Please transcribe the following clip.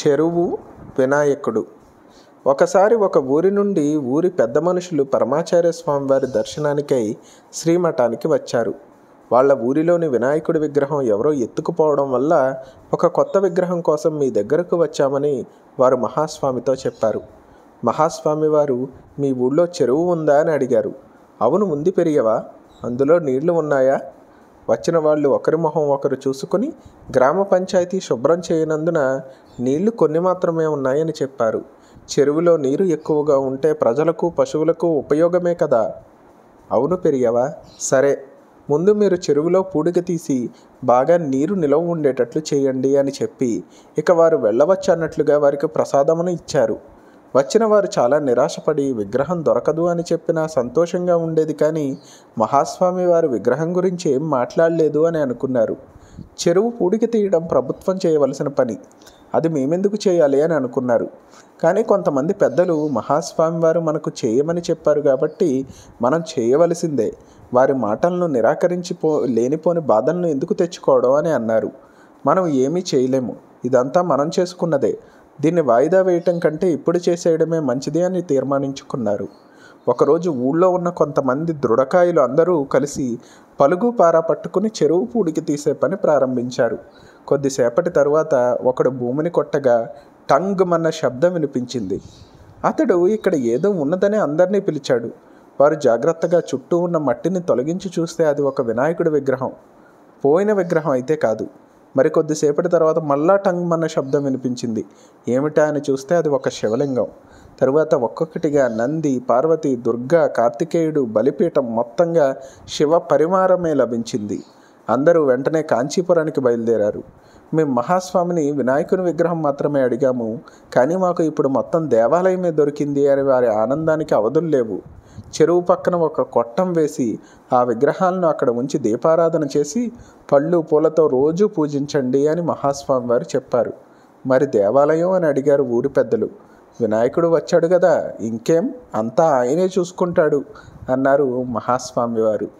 చెరువు వినాయకుడు ఒకసారి ఒక ఊరి నుండి ఊరి పెద్ద మనుషులు పరమాచార్య స్వామి వారి దర్శనానికై శ్రీమఠానికి వచ్చారు వాళ్ళ ఊరిలోని వినాయకుడి విగ్రహం ఎవరో ఎత్తుకుపోవడం వల్ల ఒక కొత్త విగ్రహం కోసం మీ దగ్గరకు వచ్చామని వారు మహాస్వామితో చెప్పారు మహాస్వామి వారు మీ ఊళ్ళో చెరువు ఉందా అని అడిగారు అవును ముందు పెరిగవా అందులో నీళ్లు ఉన్నాయా వచ్చిన వాళ్ళు ఒకరి మొహం ఒకరు చూసుకుని గ్రామ పంచాయతీ శుభ్రం చేయనందున నీళ్లు కొన్ని మాత్రమే ఉన్నాయని చెప్పారు చెరువులో నీరు ఎక్కువగా ఉంటే ప్రజలకు పశువులకు ఉపయోగమే కదా అవును పెరియవా సరే ముందు మీరు చెరువులో పూడిక తీసి బాగా నీరు నిలవ ఉండేటట్లు చేయండి అని చెప్పి ఇక వారు వెళ్ళవచ్చు అన్నట్లుగా వారికి ప్రసాదమును ఇచ్చారు వచ్చిన వారు చాలా నిరాశపడి విగ్రహం దొరకదు అని చెప్పినా సంతోషంగా ఉండేది కానీ మహాస్వామి వారు విగ్రహం గురించి ఏం మాట్లాడలేదు అని అనుకున్నారు చెరువు పూడికి తీయడం ప్రభుత్వం చేయవలసిన పని అది మేమెందుకు చేయాలి అని అనుకున్నారు కానీ కొంతమంది పెద్దలు మహాస్వామి వారు మనకు చేయమని చెప్పారు కాబట్టి మనం చేయవలసిందే వారి మాటలను నిరాకరించిపో లేనిపోని బాధలను ఎందుకు తెచ్చుకోవడం అని అన్నారు మనం ఏమీ చేయలేము ఇదంతా మనం చేసుకున్నదే దీన్ని వాయిదా వేయటం కంటే ఇప్పుడు చేసేయడమే మంచిది అని తీర్మానించుకున్నారు ఒకరోజు ఊళ్ళో ఉన్న కొంతమంది దృఢకాయలు అందరూ కలిసి పలుగు పార పట్టుకుని చెరువు పూడికి తీసే పని ప్రారంభించారు కొద్దిసేపటి తరువాత ఒకడు భూమిని కొట్టగా టంగ్ మన్న శబ్దం వినిపించింది అతడు ఇక్కడ ఏదో ఉన్నదని అందరినీ పిలిచాడు వారు జాగ్రత్తగా చుట్టూ ఉన్న మట్టిని తొలగించి చూస్తే అది ఒక వినాయకుడి విగ్రహం పోయిన విగ్రహం అయితే కాదు మరికొద్దిసేపటి తర్వాత మళ్ళా టంగ్ మన్న శబ్దం వినిపించింది ఏమిటా అని చూస్తే అది ఒక శివలింగం తరువాత ఒక్కొక్కటిగా నంది పార్వతి దుర్గా కార్తికేయుడు బలిపీఠం మొత్తంగా శివ పరిమారమే లభించింది అందరూ వెంటనే కాంచీపురానికి బయలుదేరారు మేము మహాస్వామిని వినాయకుని విగ్రహం మాత్రమే అడిగాము కానీ మాకు ఇప్పుడు మొత్తం దేవాలయమే దొరికింది అని వారి ఆనందానికి అవధులు లేవు చెరువు పక్కన ఒక కొట్టం వేసి ఆ విగ్రహాలను అక్కడ ఉంచి దీపారాధన చేసి పళ్ళు పూలతో రోజు పూజించండి అని మహాస్వామి వారు చెప్పారు మరి దేవాలయం అని అడిగారు ఊరి పెద్దలు వినాయకుడు వచ్చాడు కదా ఇంకేం అంతా ఆయనే చూసుకుంటాడు అన్నారు మహాస్వామి వారు